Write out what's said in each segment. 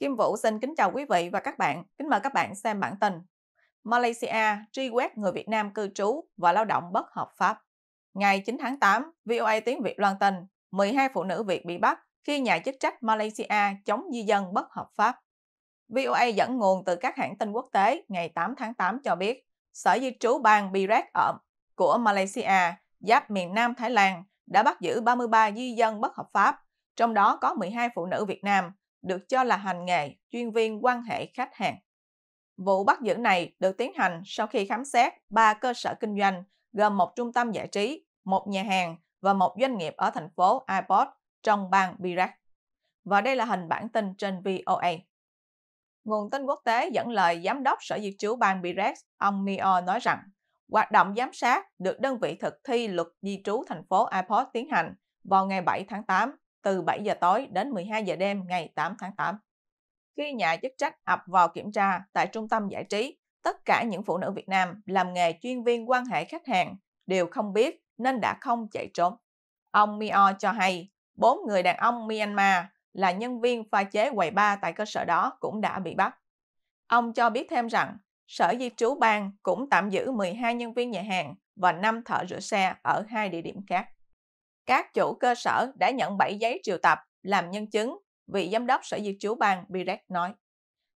Kim Vũ xin kính chào quý vị và các bạn. Kính mời các bạn xem bản tin. Malaysia truy quét người Việt Nam cư trú và lao động bất hợp pháp. Ngày 9 tháng 8, VOA tiếng Việt loan tin 12 phụ nữ Việt bị bắt khi nhà chức trách Malaysia chống di dân bất hợp pháp. VOA dẫn nguồn từ các hãng tin quốc tế ngày 8 tháng 8 cho biết Sở Di trú bang Birak ở của Malaysia giáp miền Nam Thái Lan đã bắt giữ 33 di dân bất hợp pháp, trong đó có 12 phụ nữ Việt Nam được cho là hành nghề chuyên viên quan hệ khách hàng. Vụ bắt giữ này được tiến hành sau khi khám xét 3 cơ sở kinh doanh gồm một trung tâm giải trí, một nhà hàng và một doanh nghiệp ở thành phố Airport trong bang Birak. Và đây là hình bản tin trên VOA. Nguồn tin quốc tế dẫn lời Giám đốc Sở Di trú bang Birak, ông Mio nói rằng hoạt động giám sát được đơn vị thực thi luật di trú thành phố Airport tiến hành vào ngày 7 tháng 8 từ 7 giờ tối đến 12 giờ đêm ngày 8 tháng 8. Khi nhà chức trách ập vào kiểm tra tại trung tâm giải trí, tất cả những phụ nữ Việt Nam làm nghề chuyên viên quan hệ khách hàng đều không biết nên đã không chạy trốn. Ông Mio cho hay, bốn người đàn ông Myanmar là nhân viên pha chế quầy bar tại cơ sở đó cũng đã bị bắt. Ông cho biết thêm rằng, Sở Di trú bang cũng tạm giữ 12 nhân viên nhà hàng và 5 thợ rửa xe ở hai địa điểm khác các chủ cơ sở đã nhận 7 giấy triệu tập làm nhân chứng, vị giám đốc sở di trú bang Birek nói.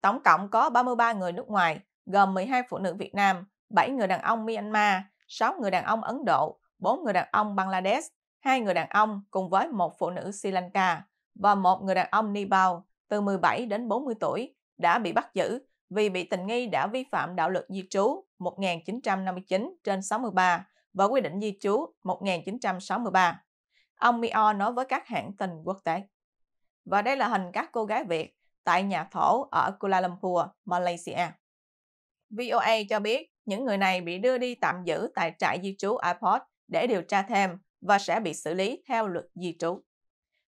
Tổng cộng có 33 người nước ngoài, gồm 12 phụ nữ Việt Nam, 7 người đàn ông Myanmar, 6 người đàn ông Ấn Độ, 4 người đàn ông Bangladesh, 2 người đàn ông cùng với một phụ nữ Sri Lanka và một người đàn ông Nepal từ 17 đến 40 tuổi đã bị bắt giữ vì bị tình nghi đã vi phạm đạo luật di trú 1959 trên 63 và quy định di trú 1963 ông Mio nói với các hãng tin quốc tế. Và đây là hình các cô gái Việt tại nhà thổ ở Kuala Lumpur, Malaysia. VOA cho biết những người này bị đưa đi tạm giữ tại trại di trú airport để điều tra thêm và sẽ bị xử lý theo luật di trú.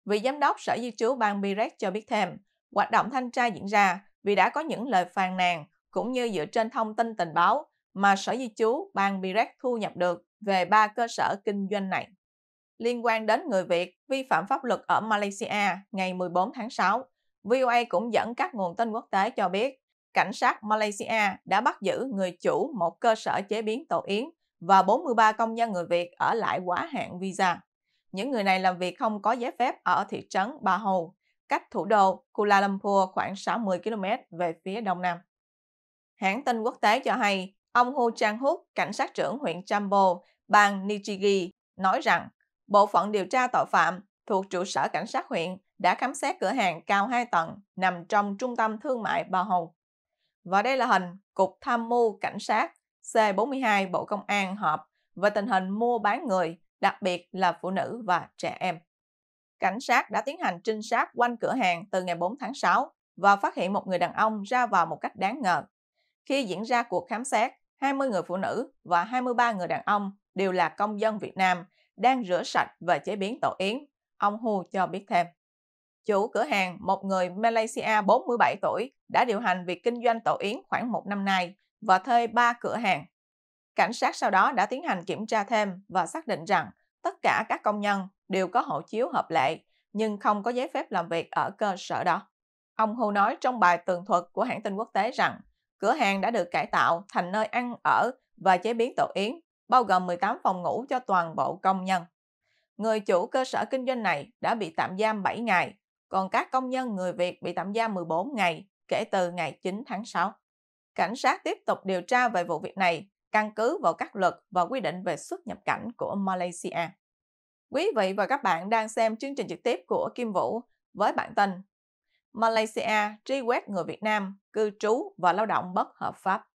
Vị giám đốc Sở Di trú bang Biret cho biết thêm, hoạt động thanh tra diễn ra vì đã có những lời phàn nàn cũng như dựa trên thông tin tình báo mà Sở Di trú bang Biret thu nhập được về ba cơ sở kinh doanh này liên quan đến người Việt vi phạm pháp luật ở Malaysia ngày 14 tháng 6, VOA cũng dẫn các nguồn tin quốc tế cho biết, cảnh sát Malaysia đã bắt giữ người chủ một cơ sở chế biến tổ yến và 43 công nhân người Việt ở lại quá hạn visa. Những người này làm việc không có giấy phép ở thị trấn Ba Hồ, cách thủ đô Kuala Lumpur khoảng 60 km về phía đông nam. Hãng tin quốc tế cho hay, ông Hu Chang Huk, cảnh sát trưởng huyện Chambo, bang Nichigi, nói rằng Bộ phận điều tra tội phạm thuộc trụ sở cảnh sát huyện đã khám xét cửa hàng cao 2 tầng nằm trong trung tâm thương mại Bà Hầu. Và đây là hình Cục Tham mưu Cảnh sát C42 Bộ Công an họp về tình hình mua bán người, đặc biệt là phụ nữ và trẻ em. Cảnh sát đã tiến hành trinh sát quanh cửa hàng từ ngày 4 tháng 6 và phát hiện một người đàn ông ra vào một cách đáng ngờ. Khi diễn ra cuộc khám xét, 20 người phụ nữ và 23 người đàn ông đều là công dân Việt Nam đang rửa sạch và chế biến tổ yến, ông Hu cho biết thêm. Chủ cửa hàng, một người Malaysia 47 tuổi, đã điều hành việc kinh doanh tổ yến khoảng một năm nay và thuê ba cửa hàng. Cảnh sát sau đó đã tiến hành kiểm tra thêm và xác định rằng tất cả các công nhân đều có hộ chiếu hợp lệ nhưng không có giấy phép làm việc ở cơ sở đó. Ông Hu nói trong bài tường thuật của hãng tin quốc tế rằng cửa hàng đã được cải tạo thành nơi ăn ở và chế biến tổ yến bao gồm 18 phòng ngủ cho toàn bộ công nhân. Người chủ cơ sở kinh doanh này đã bị tạm giam 7 ngày, còn các công nhân người Việt bị tạm giam 14 ngày kể từ ngày 9 tháng 6. Cảnh sát tiếp tục điều tra về vụ việc này căn cứ vào các luật và quy định về xuất nhập cảnh của Malaysia. Quý vị và các bạn đang xem chương trình trực tiếp của Kim Vũ với bản tin Malaysia truy quét người Việt Nam cư trú và lao động bất hợp pháp.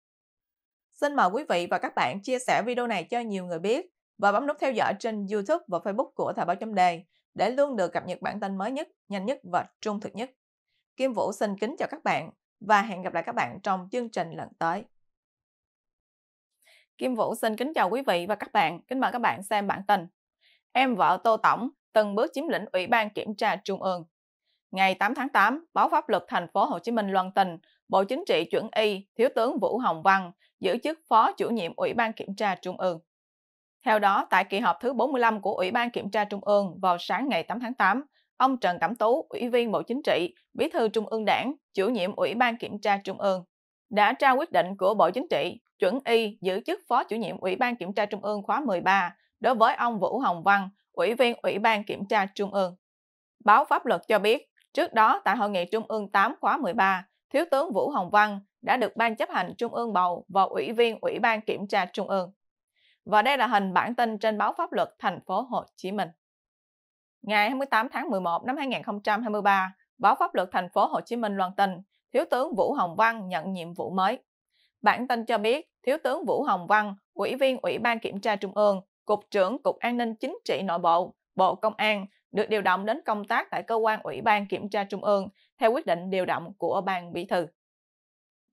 Xin mời quý vị và các bạn chia sẻ video này cho nhiều người biết và bấm nút theo dõi trên YouTube và Facebook của Thời báo chấm đề để luôn được cập nhật bản tin mới nhất, nhanh nhất và trung thực nhất. Kim Vũ xin kính chào các bạn và hẹn gặp lại các bạn trong chương trình lần tới. Kim Vũ xin kính chào quý vị và các bạn, kính mời các bạn xem bản tin. Em vợ Tô Tổng từng bước chiếm lĩnh Ủy ban Kiểm tra Trung ương. Ngày 8 tháng 8, báo pháp luật thành phố Hồ Chí Minh loan tin, Bộ Chính trị chuẩn y, Thiếu tướng Vũ Hồng Văn giữ chức Phó chủ nhiệm Ủy ban Kiểm tra Trung ương. Theo đó, tại kỳ họp thứ 45 của Ủy ban Kiểm tra Trung ương vào sáng ngày 8 tháng 8, ông Trần Cẩm Tú, Ủy viên Bộ Chính trị, Bí thư Trung ương Đảng, chủ nhiệm Ủy ban Kiểm tra Trung ương, đã trao quyết định của Bộ Chính trị chuẩn y giữ chức Phó chủ nhiệm Ủy ban Kiểm tra Trung ương khóa 13 đối với ông Vũ Hồng Văn, Ủy viên Ủy ban Kiểm tra Trung ương. Báo Pháp luật cho biết, trước đó tại Hội nghị Trung ương 8 khóa 13, Thiếu tướng Vũ Hồng Văn đã được Ban chấp hành Trung ương bầu vào Ủy viên Ủy ban Kiểm tra Trung ương. Và đây là hình bản tin trên báo pháp luật thành phố Hồ Chí Minh. Ngày 28 tháng 11 năm 2023, báo pháp luật thành phố Hồ Chí Minh loan tin Thiếu tướng Vũ Hồng Văn nhận nhiệm vụ mới. Bản tin cho biết, Thiếu tướng Vũ Hồng Văn, Ủy viên Ủy ban Kiểm tra Trung ương, Cục trưởng Cục An ninh Chính trị Nội bộ, Bộ Công an được điều động đến công tác tại cơ quan Ủy ban Kiểm tra Trung ương theo quyết định điều động của Ban Bí thư.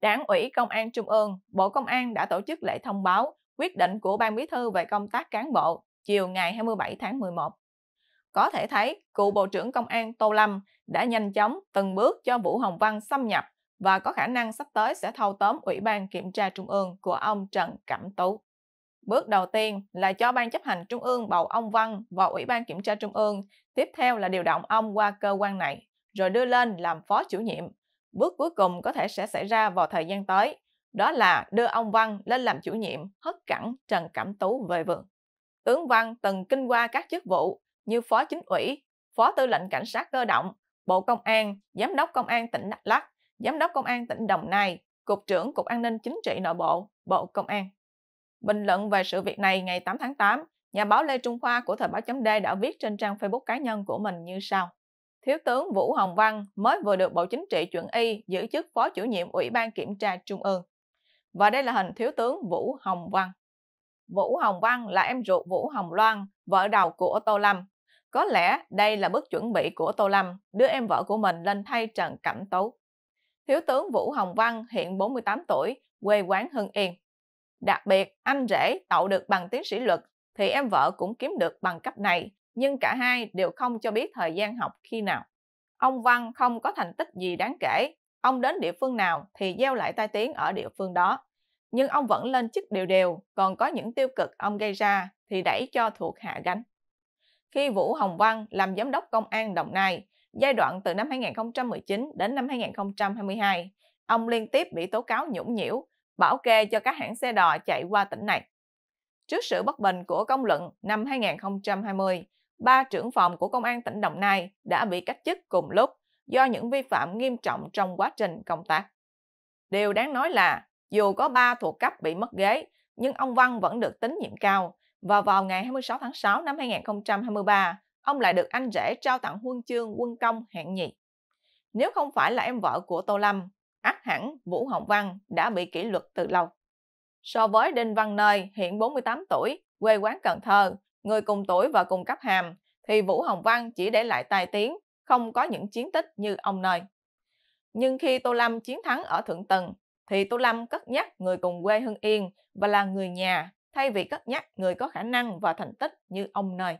Đảng ủy Công an Trung ương, Bộ Công an đã tổ chức lễ thông báo quyết định của Ban Bí thư về công tác cán bộ chiều ngày 27 tháng 11. Có thể thấy, cựu Bộ trưởng Công an Tô Lâm đã nhanh chóng từng bước cho Vũ Hồng Văn xâm nhập và có khả năng sắp tới sẽ thâu tóm Ủy ban Kiểm tra Trung ương của ông Trần Cẩm Tú. Bước đầu tiên là cho Ban chấp hành Trung ương bầu ông Văn vào Ủy ban Kiểm tra Trung ương, tiếp theo là điều động ông qua cơ quan này, rồi đưa lên làm phó chủ nhiệm. Bước cuối cùng có thể sẽ xảy ra vào thời gian tới, đó là đưa ông Văn lên làm chủ nhiệm hất cẳng Trần Cẩm Tú về vườn. Tướng Văn từng kinh qua các chức vụ như phó chính ủy, phó tư lệnh cảnh sát cơ động, Bộ Công an, Giám đốc Công an tỉnh Đắk Lắk, Giám đốc Công an tỉnh Đồng Nai, Cục trưởng Cục An ninh Chính trị Nội bộ, Bộ Công an. Bình luận về sự việc này ngày 8 tháng 8, nhà báo Lê Trung Khoa của Thời báo chấm đã viết trên trang Facebook cá nhân của mình như sau. Thiếu tướng Vũ Hồng Văn mới vừa được Bộ Chính trị chuẩn y giữ chức Phó chủ nhiệm Ủy ban Kiểm tra Trung ương. Và đây là hình Thiếu tướng Vũ Hồng Văn. Vũ Hồng Văn là em ruột Vũ Hồng Loan, vợ đầu của Tô Lâm. Có lẽ đây là bước chuẩn bị của Tô Lâm đưa em vợ của mình lên thay Trần Cảnh Tú. Thiếu tướng Vũ Hồng Văn hiện 48 tuổi, quê quán Hưng Yên. Đặc biệt, anh rể đậu được bằng tiến sĩ luật thì em vợ cũng kiếm được bằng cấp này, nhưng cả hai đều không cho biết thời gian học khi nào. Ông Văn không có thành tích gì đáng kể, ông đến địa phương nào thì gieo lại tai tiếng ở địa phương đó. Nhưng ông vẫn lên chức đều đều, còn có những tiêu cực ông gây ra thì đẩy cho thuộc hạ gánh. Khi Vũ Hồng Văn làm giám đốc công an Đồng Nai, giai đoạn từ năm 2019 đến năm 2022, ông liên tiếp bị tố cáo nhũng nhiễu bảo kê cho các hãng xe đò chạy qua tỉnh này. Trước sự bất bình của công luận năm 2020, ba trưởng phòng của Công an tỉnh Đồng Nai đã bị cách chức cùng lúc do những vi phạm nghiêm trọng trong quá trình công tác. Điều đáng nói là, dù có ba thuộc cấp bị mất ghế, nhưng ông Văn vẫn được tín nhiệm cao và vào ngày 26 tháng 6 năm 2023, ông lại được anh rể trao tặng huân chương quân công hạng nhì. Nếu không phải là em vợ của Tô Lâm, Ác hẳn Vũ Hồng Văn đã bị kỷ luật từ lâu. So với Đinh Văn Nơi, hiện 48 tuổi, quê quán Cần Thơ, người cùng tuổi và cùng cấp hàm, thì Vũ Hồng Văn chỉ để lại tài tiếng, không có những chiến tích như ông Nơi. Nhưng khi Tô Lâm chiến thắng ở Thượng Tầng, thì Tô Lâm cất nhắc người cùng quê Hưng Yên và là người nhà, thay vì cất nhắc người có khả năng và thành tích như ông Nơi.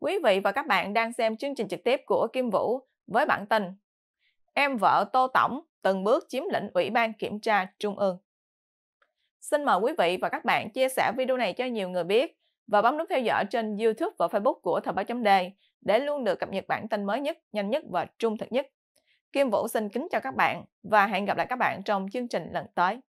Quý vị và các bạn đang xem chương trình trực tiếp của Kim Vũ với bản tin em vợ Tô Tổng từng bước chiếm lĩnh Ủy ban Kiểm tra Trung ương. Xin mời quý vị và các bạn chia sẻ video này cho nhiều người biết và bấm nút theo dõi trên YouTube và Facebook của Thời báo chấm đề để luôn được cập nhật bản tin mới nhất, nhanh nhất và trung thực nhất. Kim Vũ xin kính chào các bạn và hẹn gặp lại các bạn trong chương trình lần tới.